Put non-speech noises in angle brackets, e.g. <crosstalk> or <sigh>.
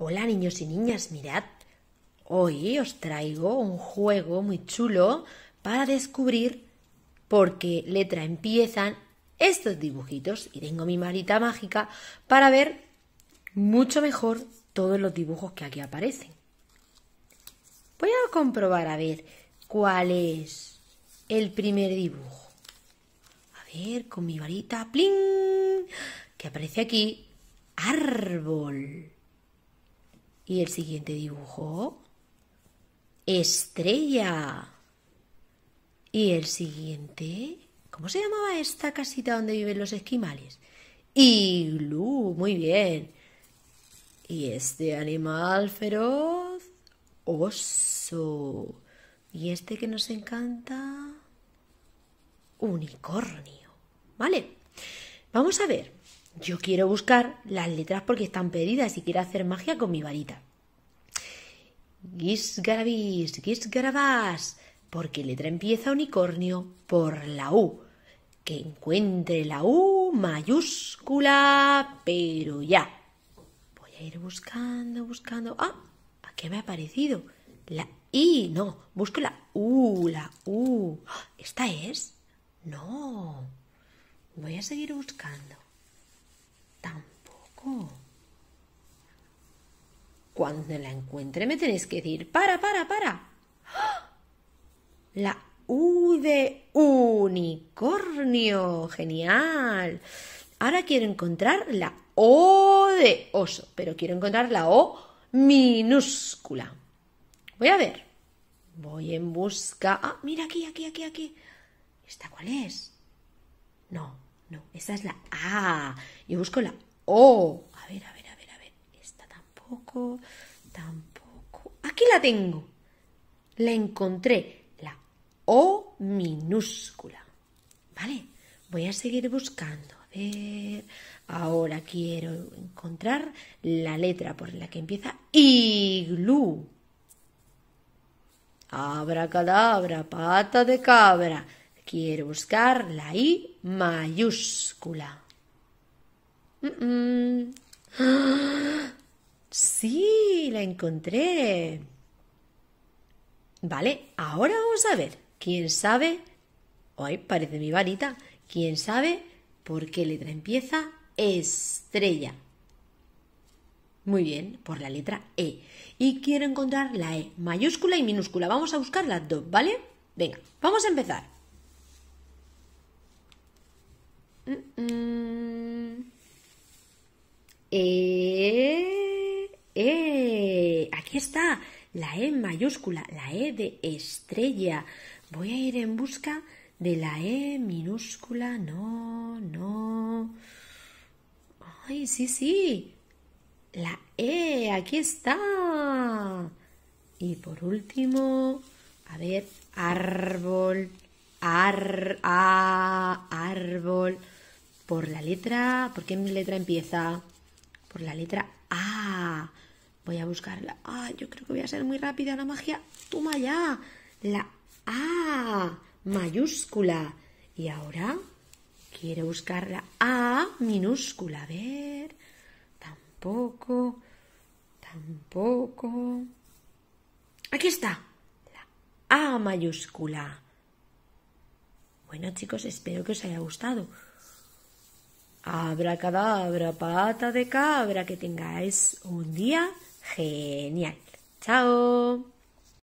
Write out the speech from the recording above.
Hola niños y niñas, mirad. Hoy os traigo un juego muy chulo para descubrir por qué letra empiezan estos dibujitos y tengo mi varita mágica para ver mucho mejor todos los dibujos que aquí aparecen. Voy a comprobar a ver cuál es el primer dibujo. A ver, con mi varita, Pling, Que aparece aquí, árbol. Y el siguiente dibujo, estrella. Y el siguiente, ¿cómo se llamaba esta casita donde viven los esquimales? Iglu, muy bien. Y este animal feroz, oso. Y este que nos encanta, unicornio. ¿Vale? Vamos a ver. Yo quiero buscar las letras porque están pedidas y quiero hacer magia con mi varita. gis garavás. porque letra empieza unicornio por la U. Que encuentre la U mayúscula, pero ya. Voy a ir buscando, buscando. Ah, ¿a qué me ha parecido? La I, no, busco la U, la U. Ah, ¿Esta es? No. Voy a seguir buscando. Tampoco. Cuando la encuentre me tenéis que decir, para, para, para. La U de unicornio. Genial. Ahora quiero encontrar la O de oso, pero quiero encontrar la O minúscula. Voy a ver. Voy en busca. Ah, mira aquí, aquí, aquí, aquí. ¿Esta cuál es? No, no, esa es la A. Yo busco la O. A ver, a ver, a ver, a ver. Esta tampoco, tampoco. Aquí la tengo. La encontré. La O minúscula. ¿Vale? Voy a seguir buscando. A ver. Ahora quiero encontrar la letra por la que empieza Iglu, Abra cadabra, pata de cabra. Quiero buscar la I mayúscula. <gasps> Sí, la encontré. Vale, ahora vamos a ver. ¿Quién sabe? Ay, parece mi varita. ¿Quién sabe por qué letra empieza estrella? Muy bien, por la letra E. Y quiero encontrar la E, mayúscula y minúscula. Vamos a buscar las dos, ¿vale? Venga, vamos a empezar. E, e, aquí está, la E mayúscula, la E de estrella. Voy a ir en busca de la E minúscula, no, no. Ay, sí, sí, la E, aquí está. Y por último, a ver, árbol, ar, a, árbol. Por la letra, ¿por qué mi letra empieza? por la letra A. Voy a buscarla. Ah, yo creo que voy a ser muy rápida. La magia. Toma ya. La A mayúscula. Y ahora quiero buscar la A minúscula. A ver. Tampoco. Tampoco. Aquí está. La A mayúscula. Bueno chicos, espero que os haya gustado. Abracadabra, pata de cabra, que tengáis un día genial. Chao.